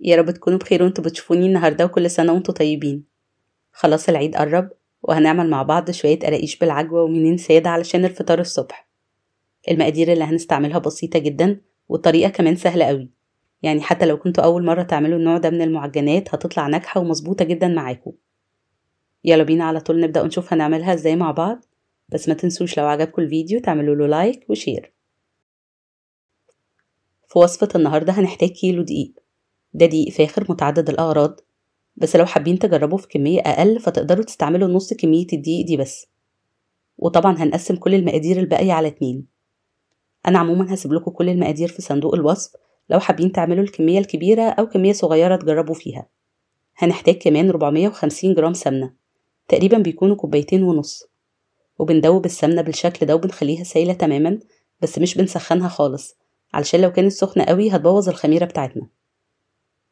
يا رب تكونوا بخير وانتوا بتشوفوني النهارده وكل سنه وانتوا طيبين خلاص العيد قرب وهنعمل مع بعض شويه قراقيش بالعجوه ومنين ساده علشان الفطار الصبح المقادير اللي هنستعملها بسيطه جدا والطريقه كمان سهله قوي يعني حتى لو كنتوا اول مره تعملوا النوع ده من المعجنات هتطلع ناجحه ومظبوطه جدا معاكم يلا بينا على طول نبدا ونشوف هنعملها ازاي مع بعض بس ما تنسوش لو عجبكم الفيديو تعملوا له لايك وشير في وصفة النهاردة هنحتاج كيلو دقيق ده دي فاخر متعدد الأغراض بس لو حابين تجربوا في كمية أقل فتقدروا تستعملوا نص كمية الدقيق دي بس وطبعا هنقسم كل المقادير الباقية على اتنين أنا عموما هسيب لكم كل المقادير في صندوق الوصف لو حابين تعملوا الكمية الكبيرة أو كمية صغيرة تجربوا فيها هنحتاج كمان 450 جرام سمنة تقريبا بيكونوا كوبايتين ونص وبندوب السمنة بالشكل ده وبنخليها سايلة تماما بس مش بنسخنها خالص علشان لو كانت سخنة قوي هتبوظ الخميرة بتاعتنا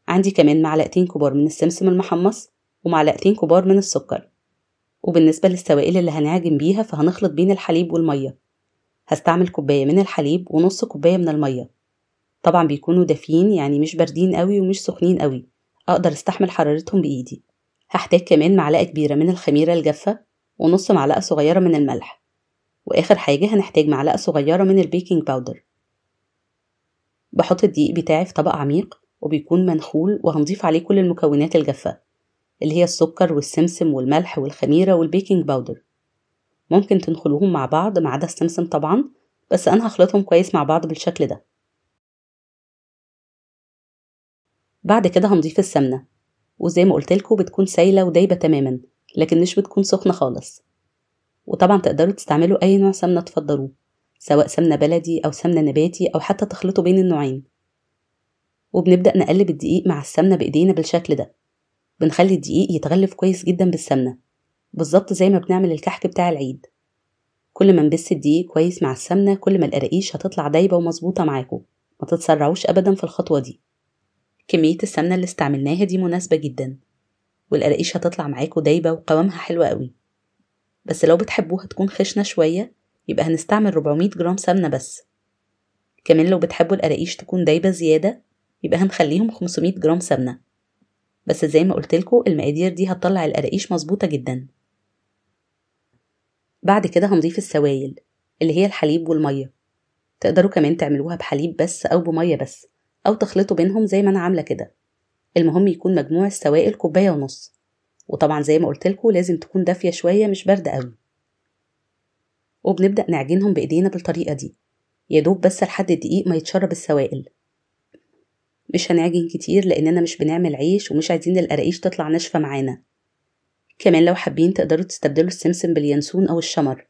عندي كمان معلقتين كبار من السمسم المحمص ومعلقتين كبار من السكر وبالنسبة للسوائل اللي هنعجن بيها فهنخلط بين الحليب والمية هستعمل كوباية من الحليب ونص كوباية من المية طبعا بيكونوا دافيين يعني مش باردين قوي ومش سخنين قوي أقدر استحمل حرارتهم بإيدي هحتاج كمان معلقة كبيرة من الخميرة الجافة ونص معلقة صغيرة من الملح وآخر حاجة هنحتاج معلقة صغيرة من البيكنج باودر بحط الدقيق بتاعي في طبق عميق وبيكون منخول وهنضيف عليه كل المكونات الجافة اللي هي السكر والسمسم والملح والخميرة والبيكنج باودر ممكن تنخلوهم مع بعض ما عدا السمسم طبعا بس أنا هخلطهم كويس مع بعض بالشكل ده بعد كده هنضيف السمنة وزي ما قلتلكوا بتكون سايلة ودايبة تماما لكن مش بتكون سخنة خالص وطبعا تقدروا تستعملوا أي نوع سمنة تفضلوه سواء سمنة بلدي أو سمنة نباتي أو حتى تخلطوا بين النوعين وبنبدأ نقلب الدقيق مع السمنة بإيدينا بالشكل ده بنخلي الدقيق يتغلف كويس جدا بالسمنة بالظبط زي ما بنعمل الكحك بتاع العيد كل ما نبس الدقيق كويس مع السمنة كل ما القراقيش هتطلع دايبة ومظبوطة معاكم ما تتسرعوش أبدا في الخطوة دي كمية السمنة اللي استعملناها دي مناسبة جدا والقراقيش هتطلع معاكم دايبة وقوامها حلوة قوي بس لو بتحبوها تكون خشنة شوية يبقى هنستعمل 400 جرام سمنة بس كمان لو بتحبوا القراقيش تكون دايبة زيادة يبقى هنخليهم 500 جرام سمنة بس زي ما قلتلكوا المقادير دي هتطلع القراقيش مظبوطة جدا بعد كده هنضيف السوائل اللي هي الحليب والمية تقدروا كمان تعملوها بحليب بس أو بمية بس أو تخلطوا بينهم زي ما أنا عاملة كده المهم يكون مجموع السوائل كوباية ونص وطبعا زي ما قلتلكوا لازم تكون دافية شوية مش بردة قوي وبنبدأ نعجنهم بإيدينا بالطريقة دي يدوب بس لحد الدقيق ما يتشرب السوائل مش هنعجن كتير لأننا مش بنعمل عيش ومش عايزين القراقيش تطلع ناشفة معانا كمان لو حابين تقدروا تستبدلوا السمسم باليانسون أو الشمر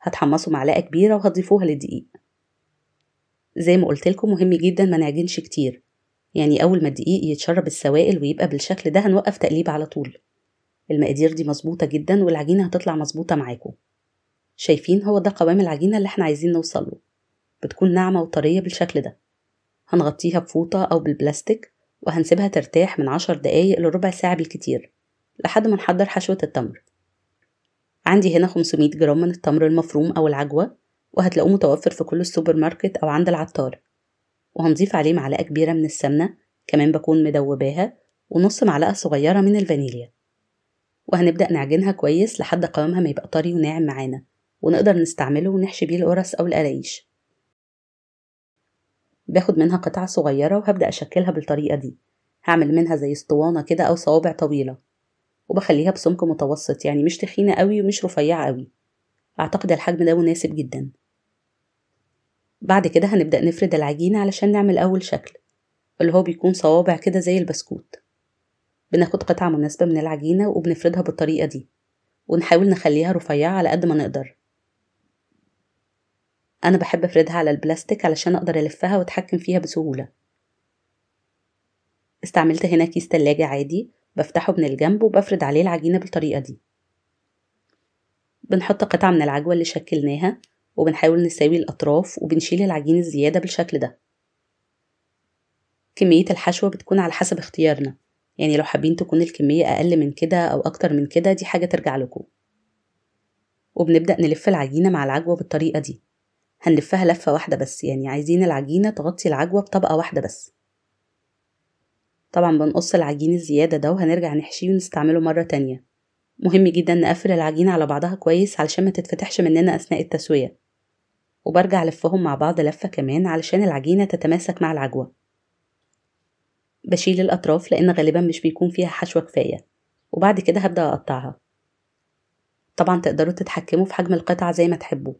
هتحمصوا معلقة كبيرة وهتضيفوها للدقيق زي ما قلتلكم مهم جدا ما نعجنش كتير يعني أول ما الدقيق يتشرب السوائل ويبقى بالشكل ده هنوقف تقليب على طول المقادير دي مظبوطة جدا والعجينة هتطلع مظبوطة معاكم شايفين هو ده قوام العجينة اللي احنا عايزين نوصله بتكون ناعمة وطرية بالشكل ده هنغطيها بفوطة أو بالبلاستيك وهنسيبها ترتاح من عشر دقايق لربع ساعة بالكتير لحد ما نحضر حشوة التمر عندي هنا 500 جرام من التمر المفروم أو العجوة وهتلاقوه متوفر في كل السوبر ماركت أو عند العطار وهنضيف عليه معلقة كبيرة من السمنة كمان بكون مدوباها ونص معلقة صغيرة من الفانيليا وهنبدأ نعجنها كويس لحد قوامها ما يبقى طري وناعم معانا ونقدر نستعمله ونحشي بيه القرص أو القرايش باخد منها قطعة صغيرة وهبدأ أشكلها بالطريقة دي هعمل منها زي اسطوانة كده أو صوابع طويلة وبخليها بسمك متوسط يعني مش تخينة قوي ومش رفيعة قوي أعتقد الحجم ده مناسب جدا بعد كده هنبدأ نفرد العجينة علشان نعمل أول شكل اللي هو بيكون صوابع كده زي البسكوت بناخد قطعة مناسبة من العجينة وبنفردها بالطريقة دي ونحاول نخليها رفيعة على قد ما نقدر أنا بحب أفردها على البلاستيك علشان أقدر ألفها وأتحكم فيها بسهولة استعملت هنا كيس تلاجة عادي بفتحه من الجنب وبفرد عليه العجينة بالطريقة دي بنحط قطعة من العجوة اللي شكلناها وبنحاول نساوي الأطراف وبنشيل العجين الزيادة بالشكل ده كمية الحشوة بتكون على حسب اختيارنا يعني لو حابين تكون الكمية أقل من كده أو أكتر من كده دي حاجة ترجع لكم وبنبدأ نلف العجينة مع العجوة بالطريقة دي هنلفها لفة واحدة بس يعني عايزين العجينة تغطي العجوة بطبقة واحدة بس طبعا بنقص العجين الزيادة ده وهنرجع نحشيه ونستعمله مرة تانية مهم جدا نقفل العجينة على بعضها كويس علشان ما تتفتحش مننا أثناء التسوية وبرجع لفهم مع بعض لفة كمان علشان العجينة تتماسك مع العجوة بشيل الأطراف لأن غالبا مش بيكون فيها حشوة كفاية وبعد كده هبدأ أقطعها طبعا تقدروا تتحكموا في حجم القطعة زي ما تحبوا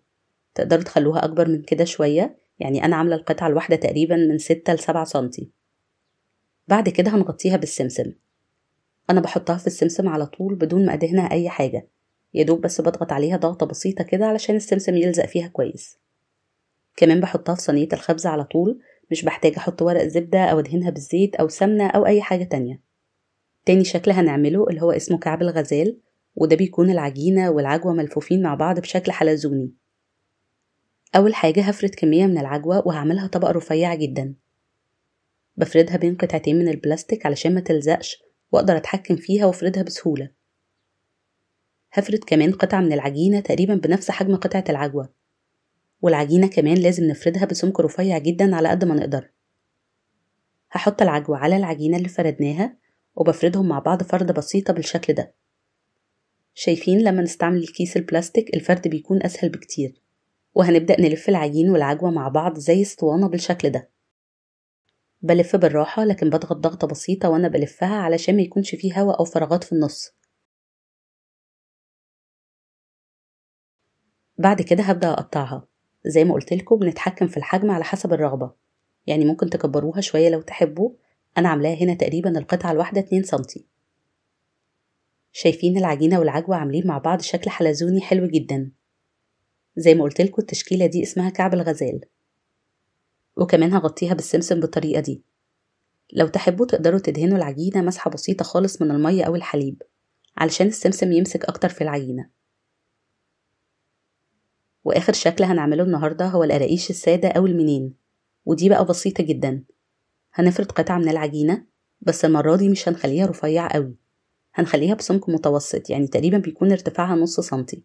تقدروا تخلوها أكبر من كده شوية يعني أنا عاملة القطعة الواحدة تقريبا من ستة لسبعة سنتي بعد كده هنغطيها بالسمسم أنا بحطها في السمسم على طول بدون ما أدهنها أي حاجة يدوب بس بضغط عليها ضغطة بسيطة كده علشان السمسم يلزق فيها كويس كمان بحطها في صينية الخبز على طول مش بحتاج أحط ورق زبدة أو أدهنها بالزيت أو سمنة أو أي حاجة تانية تاني شكل هنعمله اللي هو اسمه كعب الغزال وده بيكون العجينة والعجوة ملفوفين مع بعض بشكل حلزوني أول حاجة هفرد كمية من العجوة وهعملها طبقة رفيعة جدا بفردها بين قطعتين من البلاستيك علشان ما تلزقش وأقدر أتحكم فيها وأفردها بسهولة هفرد كمان قطعة من العجينة تقريبا بنفس حجم قطعة العجوة والعجينة كمان لازم نفردها بسمك رفيع جدا على قد ما نقدر هحط العجوة على العجينة اللي فردناها وبفردهم مع بعض فردة بسيطة بالشكل ده شايفين لما نستعمل الكيس البلاستيك الفرد بيكون أسهل بكتير وهنبدأ نلف العجين والعجوة مع بعض زي اسطوانة بالشكل ده بلف بالراحة لكن بضغط ضغطة بسيطة وأنا بلفها علشان ما يكونش فيه هواء أو فراغات في النص بعد كده هبدأ أقطعها زي ما قلتلكم بنتحكم في الحجم على حسب الرغبة يعني ممكن تكبروها شوية لو تحبوا أنا عاملاها هنا تقريبا القطعة الواحدة 2 سنتي شايفين العجينة والعجوة عاملين مع بعض شكل حلزوني حلو جدا زي ما قلت لكم التشكيله دي اسمها كعب الغزال وكمان هغطيها بالسمسم بالطريقه دي لو تحبوا تقدروا تدهنوا العجينه مسحه بسيطه خالص من الميه او الحليب علشان السمسم يمسك اكتر في العجينه واخر شكل هنعمله النهارده هو القراقيش الساده او المنين ودي بقى بسيطه جدا هنفرد قطعه من العجينه بس المره دي مش هنخليها رفيعه قوي هنخليها بسمك متوسط يعني تقريبا بيكون ارتفاعها نص سنتي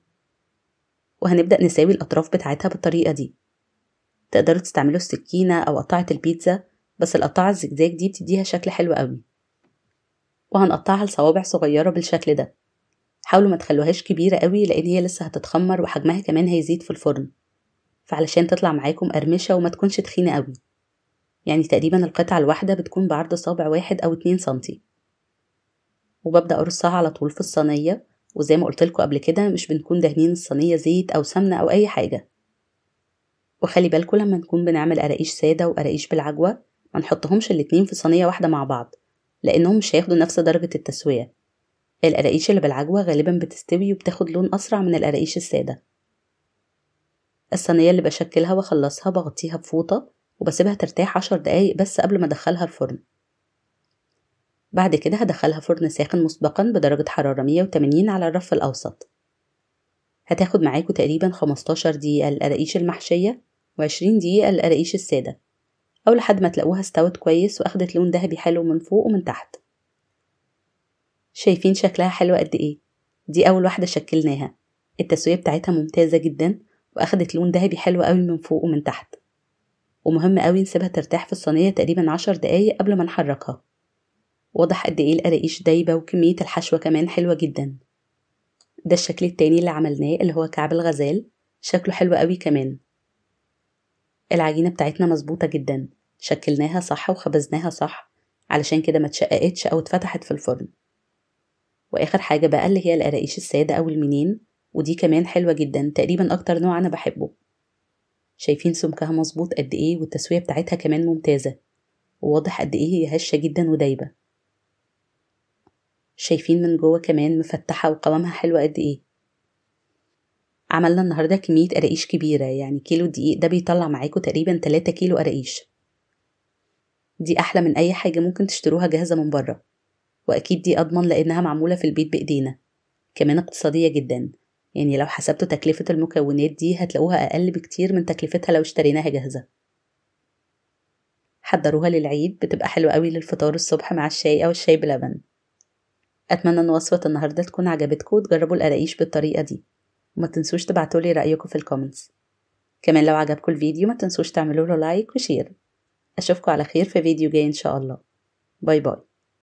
وهنبدأ نساوي الأطراف بتاعتها بالطريقة دي تقدروا تستعملوا السكينة أو قطعة البيتزا بس القطعة الزجزاج دي بتديها شكل حلو قوي وهنقطعها لصوابع صغيرة بالشكل ده حاولوا ما تخلوهاش كبيرة قوي لأن هي لسه هتتخمر وحجمها كمان هيزيد في الفرن فعلشان تطلع معاكم قرمشة وما تكونش تخينة قوي يعني تقريبا القطعة الواحدة بتكون بعرض صابع واحد أو اتنين سنتي وببدأ أرصها على طول في الصينية وزي ما قلت لكم قبل كده مش بنكون دهنين الصينية زيت أو سمنة أو أي حاجة وخلي بالكم لما نكون بنعمل قراقيش سادة وقراقيش بالعجوة ما نحطهمش الاتنين في صينية واحدة مع بعض لأنهم مش هياخدوا نفس درجة التسوية القراقيش اللي بالعجوة غالبا بتستوي وبتاخد لون أسرع من القراقيش السادة الصينية اللي بشكلها وأخلصها بغطيها بفوطة وبسيبها ترتاح عشر دقايق بس قبل ما أدخلها الفرن بعد كده هدخلها فرن ساخن مسبقا بدرجة حرارة 180 على الرف الأوسط هتاخد معاكوا تقريبا 15 دقيقة القراقيش المحشية و20 دقيقة القراقيش السادة أو لحد ما تلاقوها استوت كويس وأخدت لون ذهبي حلو من فوق ومن تحت شايفين شكلها حلو قد إيه دي أول واحدة شكلناها التسوية بتاعتها ممتازة جدا وأخدت لون ذهبي حلو قوي من فوق ومن تحت ومهم قوي نسيبها ترتاح في الصينية تقريبا عشر دقايق قبل ما نحركها واضح قد ايه القراقيش دايبه وكميه الحشوه كمان حلوه جدا ده الشكل التاني اللي عملناه اللي هو كعب الغزال شكله حلو قوي كمان العجينه بتاعتنا مظبوطه جدا شكلناها صح وخبزناها صح علشان كده ما اتشققتش او اتفتحت في الفرن واخر حاجه بقى اللي هي القراقيش الساده او المنين ودي كمان حلوه جدا تقريبا اكتر نوع انا بحبه شايفين سمكها مظبوط قد ايه والتسويه بتاعتها كمان ممتازه وواضح قد ايه هي هشه جدا ودايبه شايفين من جوه كمان مفتحة وقوامها حلو قد ايه عملنا النهاردة كمية قراقيش كبيرة يعني كيلو دقيق ده بيطلع معاكوا تقريبا 3 كيلو قراقيش دي أحلى من أي حاجة ممكن تشتروها جاهزة من بره وأكيد دي أضمن لأنها معمولة في البيت بإيدينا كمان اقتصادية جدا يعني لو حسبتوا تكلفة المكونات دي هتلاقوها أقل بكتير من تكلفتها لو اشتريناها جاهزة حضروها للعيد بتبقى حلوة قوي للفطار الصبح مع الشاي أو الشاي بلبن أتمنى إن وصفة النهاردة تكون عجبتكم وتجربوا القراقيش بالطريقة دي وما تنسوش تبعتولي رأيكم في الكومنتس كمان لو عجبكم الفيديو ما تنسوش تعملوا له لايك وشير أشوفكم على خير في فيديو جاي إن شاء الله باي باي